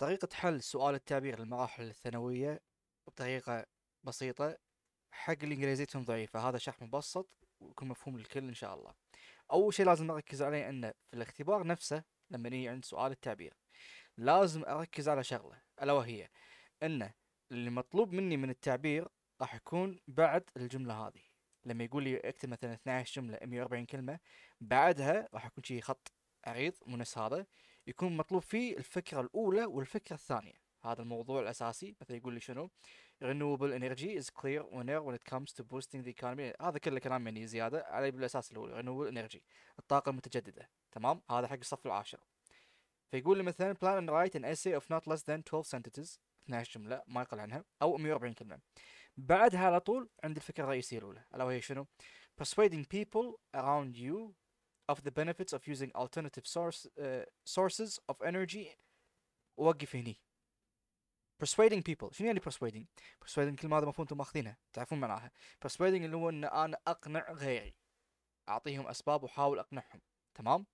طريقة حل سؤال التعبير للمراحل الثانوية بطريقة بسيطة حق اللي انجليزيتهم ضعيفة هذا شرح مبسط ويكون مفهوم للكل ان شاء الله اول شيء لازم اركز عليه انه في الاختبار نفسه لما نيجي عند سؤال التعبير لازم اركز على شغلة الا وهي انه اللي مطلوب مني من التعبير راح يكون بعد الجملة هذه لما يقول لي اكتب مثلا 12 جملة 140 كلمة بعدها راح يكون شي خط عريض مو نفس هذا يكون مطلوب فيه الفكره الاولى والفكره الثانيه هذا الموضوع الاساسي مثلا يقول لي شنو renewable energy is clear winner when it comes to boosting the economy هذا كله كلام يعني زياده علي بالاساس اللي هو renewable energy الطاقه المتجدده تمام هذا حق الصف العاشر فيقول لي مثلا plan and write an essay of not less than 12 sentences 12 جمله ما يقل عنها او 140 كلمه بعدها على طول عند الفكره الرئيسيه الاولى الا وهي شنو persuading people around you of the benefits of using alternative source, uh, sources of energy وقف هني persuading people شنو يعني persuading persuading كلمة هذا مفهوم انتم ماخذينها تعرفون معناها persuading اللي هو ان انا اقنع غيري اعطيهم اسباب واحاول اقنعهم تمام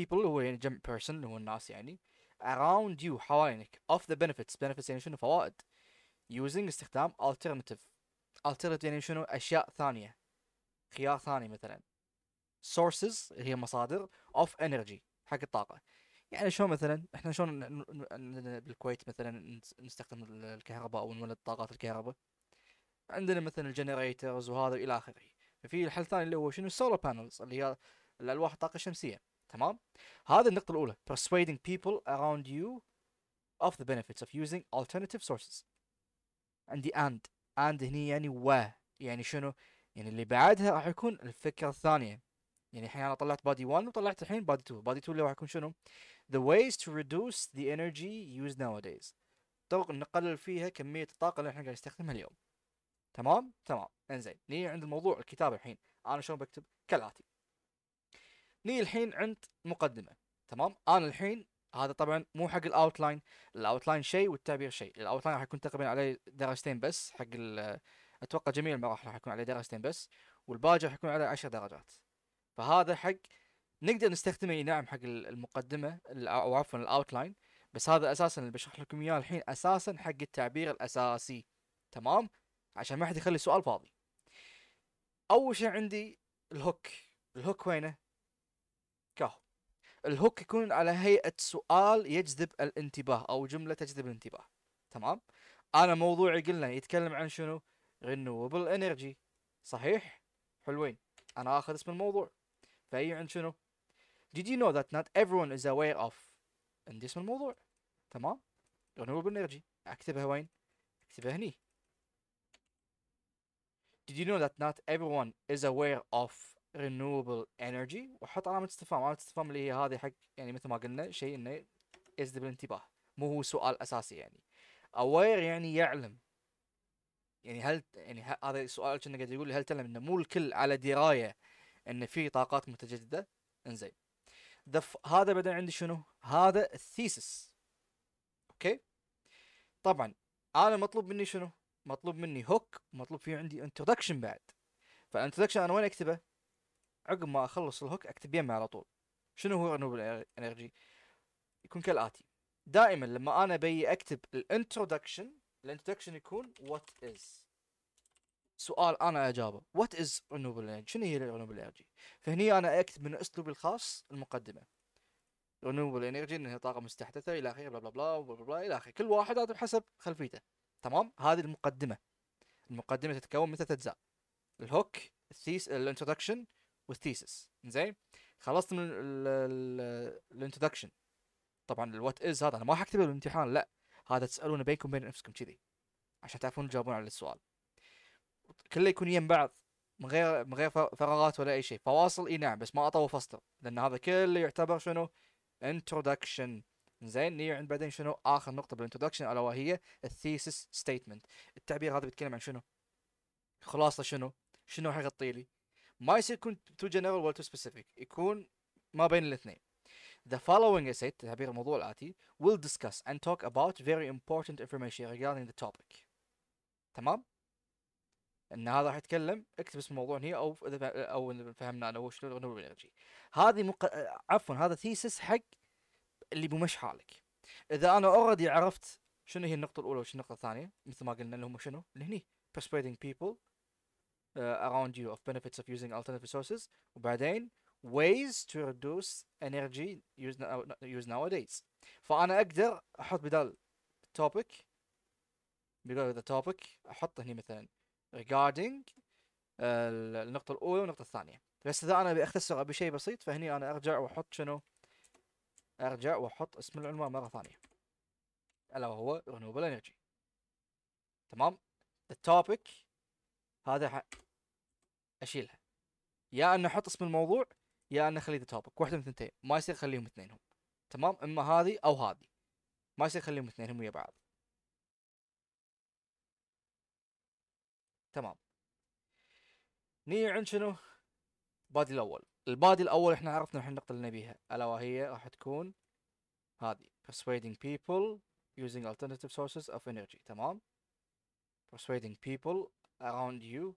people اللي هو يعني جمع person اللي هو الناس يعني around you حوالينك of the benefits benefits يعني شنو فوائد using استخدام alternative alternative يعني شنو اشياء ثانية خيار ثاني مثلا sources اللي هي مصادر of energy حق الطاقة يعني شلون مثلا احنا شلون بالكويت مثلا نستخدم الكهرباء او نولد طاقات الكهرباء عندنا مثلا الجنريترز وهذا الى اخره ففي الحل الثاني اللي هو شنو السولار بانلز اللي هي الالواح الطاقه الشمسيه تمام هذه النقطه الاولى persuading people around you of the benefits of using alternative sources عندي and and هني يعني و يعني شنو يعني اللي بعدها راح يكون الفكره الثانيه يعني الحين انا طلعت بادي 1 وطلعت الحين بادي 2 بادي 2 اللي راح يكون شنو the ways to reduce the energy used nowadays طرق نقلل فيها كميه الطاقه اللي احنا قاعد نستخدمها اليوم تمام تمام انزين نيجي عند الموضوع الكتابه الحين انا شلون بكتب كالاتي نيجي الحين عند مقدمه تمام انا الحين هذا طبعا مو حق الاوتلاين الاوتلاين شيء والتعبير شيء الاوتلاين راح يكون تقريبا عليه درجتين بس حق اتوقع جميع المراحل راح يكون عليه درجتين بس والباجر راح يكون عليه 10 درجات فهذا حق نقدر نستخدمه اي نعم حق المقدمه او عفوا الاوتلاين بس هذا اساسا اللي بشرح لكم اياه الحين اساسا حق التعبير الاساسي تمام عشان ما حد يخلي سؤال فاضي اول شيء عندي الهوك الهوك وينه كاهو الهوك يكون على هيئه سؤال يجذب الانتباه او جمله تجذب الانتباه تمام انا موضوعي قلنا يتكلم عن شنو رينوبل انرجي صحيح حلوين انا اخذ اسم الموضوع فهي عن شنو؟ Did you know that not everyone is aware of ان اسم الموضوع تمام؟ renewable energy اكتبها وين؟ اكتبها هني Did you know that not everyone is aware of renewable energy وحط علامة استفهام علامة استفهام اللي هي هذه حق يعني مثل ما قلنا شيء انه يجذب الانتباه مو هو سؤال اساسي يعني aware يعني يعلم يعني هل يعني هذا السؤال كنا قاعد يقول هل تعلم انه مو الكل على درايه ان في طاقات متجدده انزين دف هذا بعدين عندي شنو هذا الثيسس اوكي طبعا انا مطلوب مني شنو مطلوب مني هوك مطلوب فيه عندي انتدكشن بعد فالانترودكشن انا وين اكتبه عقب ما اخلص الهوك اكتب يمه على طول شنو هو رينوبل انرجي يكون كالاتي دائما لما انا بي اكتب الانترودكشن الانترودكشن يكون وات از سؤال انا اجابه وات از رينوبل انرجي شنو هي الرينوبل انرجي فهني انا اكتب من اسلوبي الخاص المقدمه رينوبل انرجي انها طاقه مستحدثه الى اخره بلا بلا بلا بلا, بلا الى اخره كل واحد هذا بحسب خلفيته تمام هذه المقدمه المقدمه تتكون من ثلاث اجزاء الهوك الثيس الانترودكشن والثيسس زين خلصت من الانترودكشن طبعا الوات از هذا انا ما حكتبه بالامتحان لا هذا تسالونه بينكم بين نفسكم كذي عشان تعرفون تجاوبون على السؤال كله يكون يم بعض من غير من غير فراغات ولا اي شيء فواصل اي نعم بس ما اطول فصله لان هذا كله يعتبر شنو انترودكشن زين نيجي عند بعدين شنو اخر نقطه بالانترودكشن الا وهي الثيسس ستيتمنت التعبير هذا بيتكلم عن شنو خلاصه شنو شنو حيغطي لي ما يصير يكون تو جنرال ولا تو سبيسيفيك يكون ما بين الاثنين The following essay تعبير الموضوع الآتي will discuss and talk about very important information regarding the topic. تمام؟ ان هذا راح يتكلم اكتب اسم الموضوع هنا او اذا او فهمنا انا وش نوبل انرجي هذه مق... عفوا هذا ثيسس حق اللي بمش حالك اذا انا اوريدي عرفت شنو هي النقطه الاولى وش النقطه الثانيه مثل ما قلنا اللي هم شنو اللي هني persuading people uh, around you of benefits of using alternative sources وبعدين ways to reduce energy used, used nowadays فانا اقدر احط بدال topic بدال the topic احط هني مثلا regarding آه، النقطة الأولى والنقطة الثانية بس إذا أنا أبي أختصر أبي شيء بسيط فهني أنا أرجع وأحط شنو أرجع وأحط اسم العنوان مرة ثانية ألا وهو renewable energy تمام التوبيك هذا ح... أشيلها يا أن أحط اسم الموضوع يا أن أخليه توبيك واحدة من اثنتين ما يصير أخليهم اثنينهم تمام إما هذه أو هذه ما يصير أخليهم اثنينهم ويا بعض تمام نيجي عند شنو البادي الاول البادي الاول احنا عرفنا الحين النقطه اللي نبيها الا وهي راح تكون هذه persuading people using alternative sources of energy تمام persuading people around you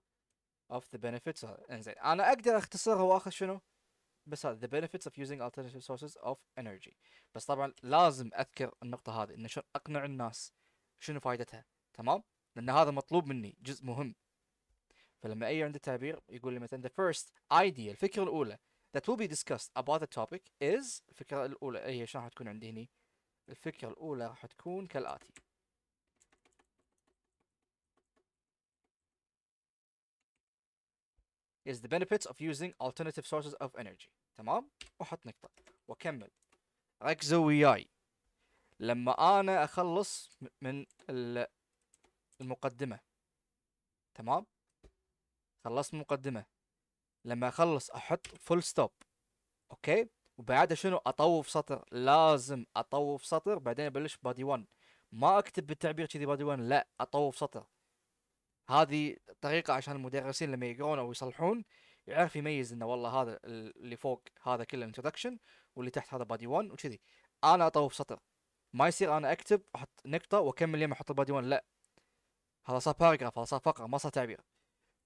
of the benefits of... انزين انا اقدر اختصرها واخذ شنو بس هذا the benefits of using alternative sources of energy بس طبعا لازم اذكر النقطه هذه ان شلون اقنع الناس شنو فائدتها تمام لان هذا مطلوب مني جزء مهم فلما اي عنده تعبير يقول لي مثلا the first idea الفكره الاولى that will be discussed about the topic is الفكره الاولى هي إيه، شلون راح تكون عندي هني الفكره الاولى راح تكون كالاتي is the benefits of using alternative sources of energy تمام واحط نقطة واكمل ركزوا وياي لما أنا أخلص من المقدمة تمام خلصت مقدمه لما اخلص احط فول ستوب اوكي وبعدها شنو اطوف سطر لازم اطوف سطر بعدين ابلش بادي 1 ما اكتب بالتعبير كذي بادي 1 لا اطوف سطر هذه طريقه عشان المدرسين لما يقرون او يصلحون يعرف يميز انه والله هذا اللي فوق هذا كله انترودكشن واللي تحت هذا بادي 1 وكذي انا اطوف سطر ما يصير انا اكتب احط نقطه واكمل يوم احط البادي 1 لا هذا صار باراجراف هذا صار فقره ما صار تعبير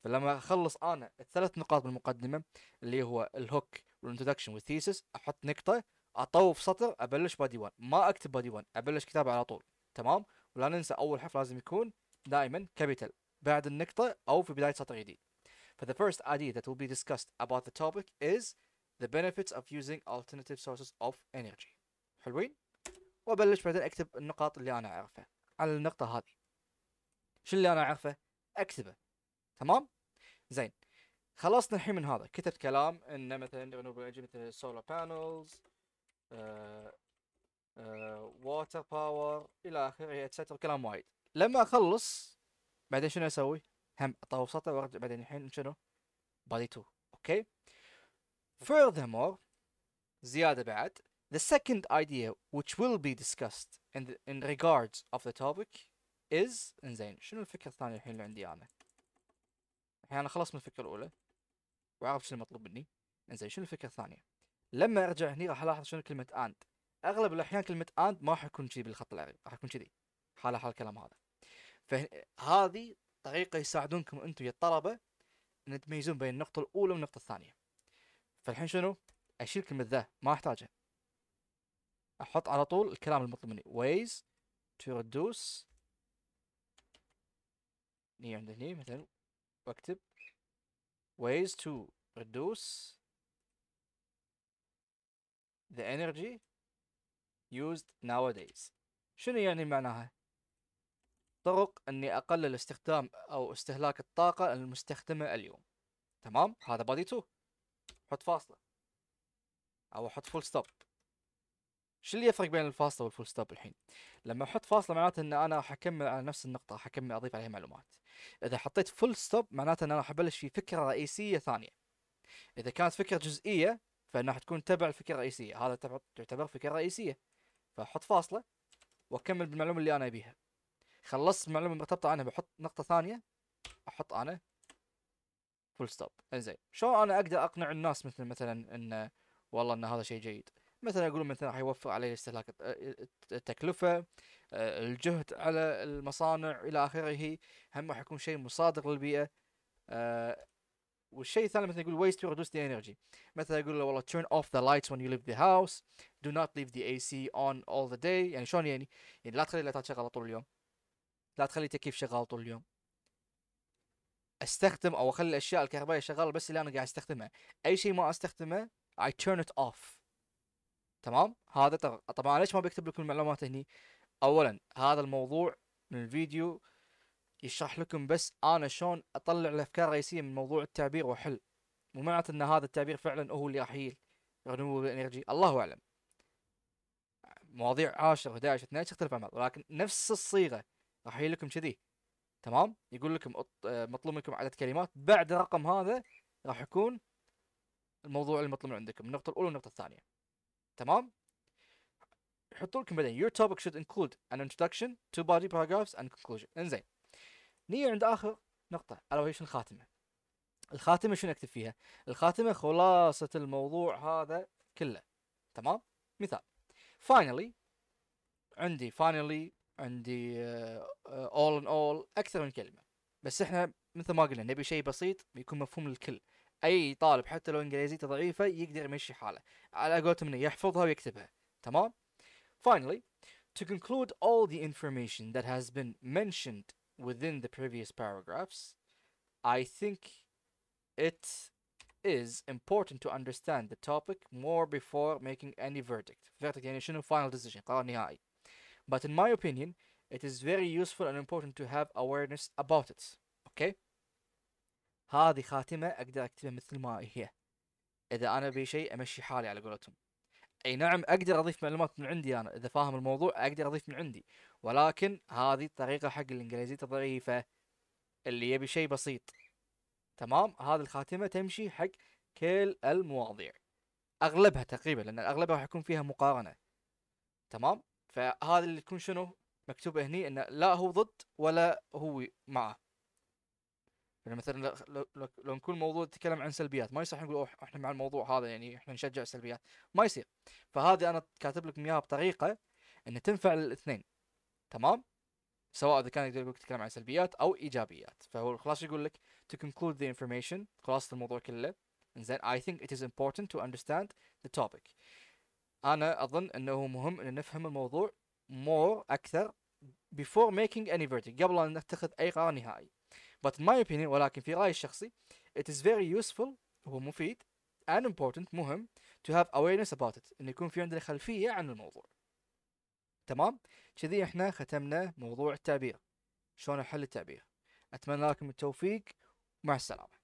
فلما اخلص انا الثلاث نقاط بالمقدمه اللي هو الهوك والانتدكشن والثيسس احط نقطه اطوف سطر ابلش بادي 1 ما اكتب بادي 1 ابلش كتابه على طول تمام ولا ننسى اول حرف لازم يكون دائما كابيتال بعد النقطه او في بدايه سطر جديد the first idea that will be discussed about the topic is the benefits of using alternative sources of energy حلوين وابلش بعدين اكتب النقاط اللي انا اعرفها على النقطه هذه شو اللي انا اعرفه اكتبه تمام زين خلصنا الحين من هذا كتبت كلام ان مثلا رينوبل انرجي مثل سولار بانلز ووتر باور الى اخره اتسترا إيه، كلام وايد لما اخلص بعدين شنو اسوي؟ هم اطوف سطر وارجع بعدين الحين شنو؟ بادي 2 اوكي؟ Furthermore زيادة بعد the second idea which will be discussed in, the, in regards of the topic is انزين شنو الفكرة الثانية الحين اللي عندي انا؟ هي يعني انا خلصت من الفكره الاولى وعرفت شنو المطلوب مني انزين شنو الفكره الثانيه لما ارجع هني راح الاحظ شنو كلمه اند اغلب الاحيان كلمه اند ما راح يكون كذي بالخط العريض راح يكون كذي حالها حال الكلام هذا فهذه طريقه يساعدونكم انتم يا الطلبه ان تميزون بين النقطه الاولى والنقطه الثانيه فالحين شنو اشيل كلمه ذا ما احتاجها احط على طول الكلام المطلوب مني ways to reduce هني عند هني مثلا واكتب ways to reduce the energy used nowadays شنو يعني معناها طرق اني اقلل استخدام او استهلاك الطاقة المستخدمة اليوم تمام هذا بادي 2 حط فاصلة او حط فول ستوب شو اللي يفرق بين الفاصله والفول ستوب الحين لما احط فاصله معناته ان انا حكمل على نفس النقطه حكمل اضيف عليها معلومات اذا حطيت فول ستوب معناته ان انا حبلش في فكره رئيسيه ثانيه اذا كانت فكره جزئيه فانها حتكون تبع الفكره الرئيسيه هذا تعتبر فكره رئيسيه فاحط فاصله واكمل بالمعلومه اللي انا ابيها خلصت المعلومه المرتبطه عنها بحط نقطه ثانيه احط انا فول ستوب انزين شلون انا اقدر اقنع الناس مثل مثلا ان والله ان هذا شيء جيد مثلا يقولون مثلا راح يوفر عليه استهلاك آه، التكلفه آه، الجهد على المصانع الى اخره هم راح يكون شيء مصادق للبيئه آه، والشيء الثاني مثلا يقول waste to reduce the energy مثلا يقول له والله turn off the lights when you leave the house do not leave the AC on all the day يعني شلون يعني يعني لا تخلي اللايتات شغاله طول اليوم لا تخلي التكييف شغال طول اليوم استخدم او اخلي الاشياء الكهربائيه شغاله بس اللي انا قاعد استخدمها اي شيء ما استخدمه I turn it off تمام هذا طبعا ليش ما بيكتب لكم المعلومات هني اولا هذا الموضوع من الفيديو يشرح لكم بس انا شلون اطلع الافكار الرئيسيه من موضوع التعبير واحل مو معناته ان هذا التعبير فعلا هو اللي راح يحيل رينيوبل انرجي الله اعلم مواضيع 10 11 12 تختلف عن بعض ولكن نفس الصيغه راح يجي لكم كذي تمام يقول لكم مطلوب منكم عدد كلمات بعد الرقم هذا راح يكون الموضوع المطلوب عندكم النقطه الاولى والنقطه الثانيه تمام يحطوا لكم بعدين your topic should include an introduction two body paragraphs and conclusion انزين نيجي عند اخر نقطة على وهي الخاتمة الخاتمة شنو اكتب فيها الخاتمة خلاصة الموضوع هذا كله تمام مثال finally عندي finally عندي uh, uh, all in all اكثر من كلمة بس احنا مثل ما قلنا نبي شيء بسيط يكون مفهوم للكل اي طالب حتى لو انجليزيته ضعيفه يقدر يمشي حاله على قولتهم انه يحفظها ويكتبها تمام finally to conclude all the information that has been mentioned within the previous paragraphs i think it is important to understand the topic more before making any verdict verdict يعني شنو final decision قرار نهائي but in my opinion it is very useful and important to have awareness about it okay هذه خاتمه اقدر اكتبها مثل ما هي اذا انا ابي شيء امشي حالي على قولتهم اي نعم اقدر اضيف معلومات من عندي انا اذا فاهم الموضوع اقدر اضيف من عندي ولكن هذه الطريقه حق الانجليزيه الضعيفه اللي يبي شيء بسيط تمام هذه الخاتمه تمشي حق كل المواضيع اغلبها تقريبا لان اغلبها راح يكون فيها مقارنه تمام فهذا اللي تكون شنو مكتوبه هني انه لا هو ضد ولا هو معه يعني مثلا لو, لو, لو نكون موضوع نتكلم عن سلبيات ما يصح نقول احنا مع الموضوع هذا يعني احنا نشجع السلبيات ما يصير فهذه انا كاتب لكم اياها بطريقه انه تنفع للاثنين تمام سواء اذا كان يقدر تتكلم عن سلبيات او ايجابيات فهو خلاص يقول لك to conclude the information خلاصه الموضوع كله then I think it is important to understand the topic انا اظن انه مهم ان نفهم الموضوع more اكثر before making any verdict قبل ان نتخذ اي قرار نهائي but in my opinion ولكن في رأيي الشخصي it is very useful هو مفيد and important مهم to have awareness about it إن يكون في عندنا خلفية عن الموضوع تمام كذي احنا ختمنا موضوع التعبير شلون احل التعبير اتمنى لكم التوفيق مع السلامه